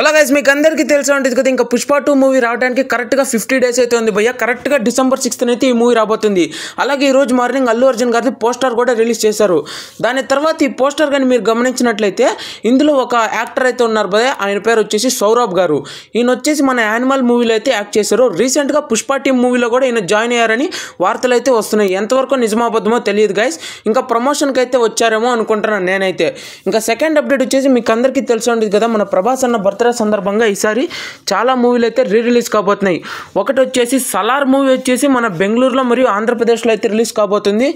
అలా గైస్ మీకు అందరికీ తెలిసి ఉంటుంది కదా ఇంకా పుష్ప టూ మూవీ రావడానికి కరెక్ట్గా ఫిఫ్టీ డేస్ అయితే ఉంది భయ్య కరెక్ట్గా డిసెంబర్ సిక్స్త్ అయితే ఈ మూవీ రాబోతుంది అలాగే ఈ రోజు మార్నింగ్ అల్లు అర్జున్ గారిది పోస్టర్ కూడా రిలీజ్ చేశారు దాని తర్వాత ఈ పోస్టర్ కానీ మీరు గమనించినట్లయితే ఇందులో ఒక యాక్టర్ అయితే ఉన్నారు భయ్య ఆయన పేరు వచ్చేసి సౌరభ్ గారు ఈయన వచ్చేసి మన యానిమల్ మూవీలో అయితే యాక్ట్ చేశారు రీసెంట్గా పుష్ప టీ మూవీలో కూడా ఈయన జాయిన్ అయ్యారని వార్తలు అయితే వస్తున్నాయి ఎంతవరకు నిజమాబద్ధమో తెలియదు గైస్ ఇంకా ప్రమోషన్కి అయితే వచ్చారేమో అనుకుంటున్నాను నేనైతే ఇంకా సెకండ్ అప్డేట్ వచ్చేసి మీకు అందరికీ తెలిసి ఉంటుంది కదా మన ప్రభాస్ అన్న భర్త దసరా సందర్భంగా ఈసారి చాలా మూవీలు అయితే రీ రిలీజ్ కాబోతున్నాయి ఒకటి వచ్చేసి సలార్ మూవీ వచ్చేసి మన బెంగళూరులో మరియు ఆంధ్రప్రదేశ్లో అయితే రిలీజ్ కాబోతుంది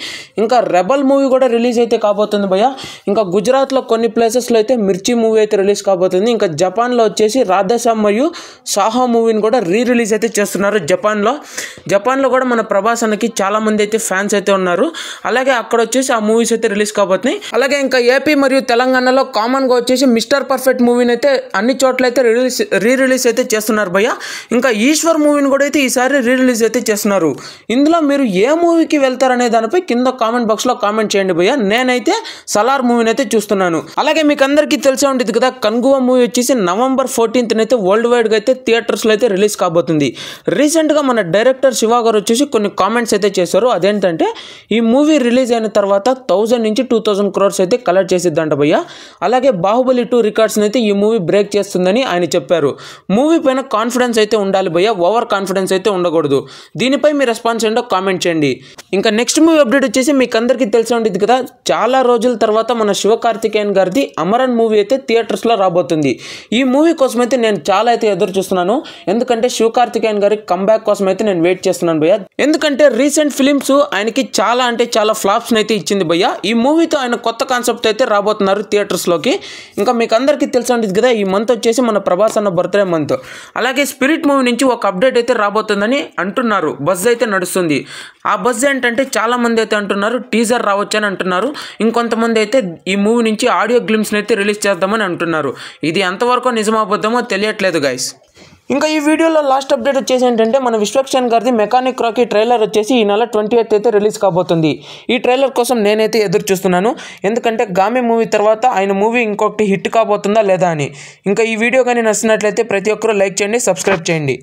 ఇంకా రెబల్ మూవీ కూడా రిలీజ్ అయితే కాబోతుంది భయ ఇంకా గుజరాత్లో కొన్ని ప్లేసెస్లో అయితే మిర్చి మూవీ అయితే రిలీజ్ కాబోతుంది ఇంకా జపాన్లో వచ్చేసి రాధాశ్యామ్ మరియు సాహో మూవీని కూడా రీ రిలీజ్ అయితే చేస్తున్నారు జపాన్లో జపాన్లో కూడా మన ప్రభాస్ అన్నకి చాలామంది అయితే ఫ్యాన్స్ అయితే ఉన్నారు అలాగే అక్కడ వచ్చేసి ఆ మూవీస్ అయితే రిలీజ్ కాబోతున్నాయి అలాగే ఇంకా ఏపీ మరియు తెలంగాణలో కామన్గా వచ్చేసి మిస్టర్ పర్ఫెక్ట్ మూవీని అయితే అన్ని చోట్ల అయితే రిలీజ్ రీ రిలీజ్ అయితే చేస్తున్నారు భయ్య ఇంకా ఈశ్వర్ మూవీని కూడా అయితే ఈసారి రీ రిలీజ్ అయితే చేస్తున్నారు ఇందులో మీరు ఏ మూవీకి వెళ్తారనే దానిపై కింద కామెంట్ బాక్స్లో కామెంట్ చేయండి భయ్య నేనైతే సలార్ మూవీని అయితే చూస్తున్నాను అలాగే మీకు అందరికీ తెలిసే ఉంటుంది కదా కన్గువ మూవీ వచ్చేసి నవంబర్ ఫోర్టీన్త్న అయితే వరల్డ్ వైడ్గా అయితే థియేటర్స్లో అయితే రిలీజ్ కాబోతుంది రీసెంట్గా మన డైరెక్టర్ శివ గారు వచ్చేసి కొన్ని కామెంట్స్ అయితే చేశారు అదేంటంటే ఈ మూవీ రిలీజ్ అయిన తర్వాత థౌజండ్ నుంచి టూ థౌజండ్ క్రోర్స్ అయితే కలెక్ట్ చేసిద్దంట భయ్య అలాగే బాహుబలి టూ రికార్డ్స్ని అయితే ఈ మూవీ బ్రేక్ చేస్తుందని ఉంటుందని ఆయన చెప్పారు మూవీ పైన కాన్ఫిడెన్స్ అయితే ఉండాలి భయ్య ఓవర్ కాన్ఫిడెన్స్ అయితే ఉండకూడదు దీనిపై మీ రెస్పాన్స్ ఏంటో కామెంట్ చేయండి ఇంకా నెక్స్ట్ మూవీ అప్డేట్ వచ్చేసి మీకు అందరికీ తెలిసి ఉండేది కదా చాలా రోజుల తర్వాత మన శివకార్తికేయన్ గారిది అమరన్ మూవీ అయితే థియేటర్స్లో రాబోతుంది ఈ మూవీ కోసం అయితే నేను చాలా అయితే ఎదురు చూస్తున్నాను ఎందుకంటే శివకార్తికేయన్ గారి కంబ్యాక్ కోసం అయితే నేను వెయిట్ చేస్తున్నాను భయ్య ఎందుకంటే రీసెంట్ ఫిలిమ్స్ ఆయనకి చాలా అంటే చాలా ఫ్లాప్స్ని అయితే ఇచ్చింది భయ్య ఈ మూవీతో ఆయన కొత్త కాన్సెప్ట్ అయితే రాబోతున్నారు థియేటర్స్లోకి ఇంకా మీకు అందరికీ తెలిసి ఉండేది కదా ఈ మంత్ వచ్చేసి మన ప్రభాస్ అన్న బర్త్డే మంత్ అలాగే స్పిరిట్ మూవీ నుంచి ఒక అప్డేట్ అయితే రాబోతుందని అంటున్నారు బస్ అయితే నడుస్తుంది ఆ బస్ అంటే ఏంటంటే చాలామంది అయితే అంటున్నారు టీజర్ రావచ్చు అని అంటున్నారు ఇంకొంతమంది అయితే ఈ మూవీ నుంచి ఆడియో గ్లిమ్స్ని అయితే రిలీజ్ చేద్దామని అంటున్నారు ఇది ఎంతవరకు నిజమాబద్ధమో తెలియట్లేదు గైస్ ఇంకా ఈ వీడియోలో లాస్ట్ అప్డేట్ వచ్చేసి ఏంటంటే మన విశ్వక్షన్ గారిది మెకానిక్ రాకీ ట్రైలర్ వచ్చేసి ఈ నెల ట్వంటీ ఎయిత్ అయితే రిలీజ్ కాబోతుంది ఈ ట్రైలర్ కోసం నేనైతే ఎదురు చూస్తున్నాను ఎందుకంటే గామి మూవీ తర్వాత ఆయన మూవీ ఇంకొకటి హిట్ కాబోతుందా లేదా అని ఇంకా ఈ వీడియో కానీ నచ్చినట్లయితే ప్రతి ఒక్కరూ లైక్ చేయండి సబ్స్క్రైబ్ చేయండి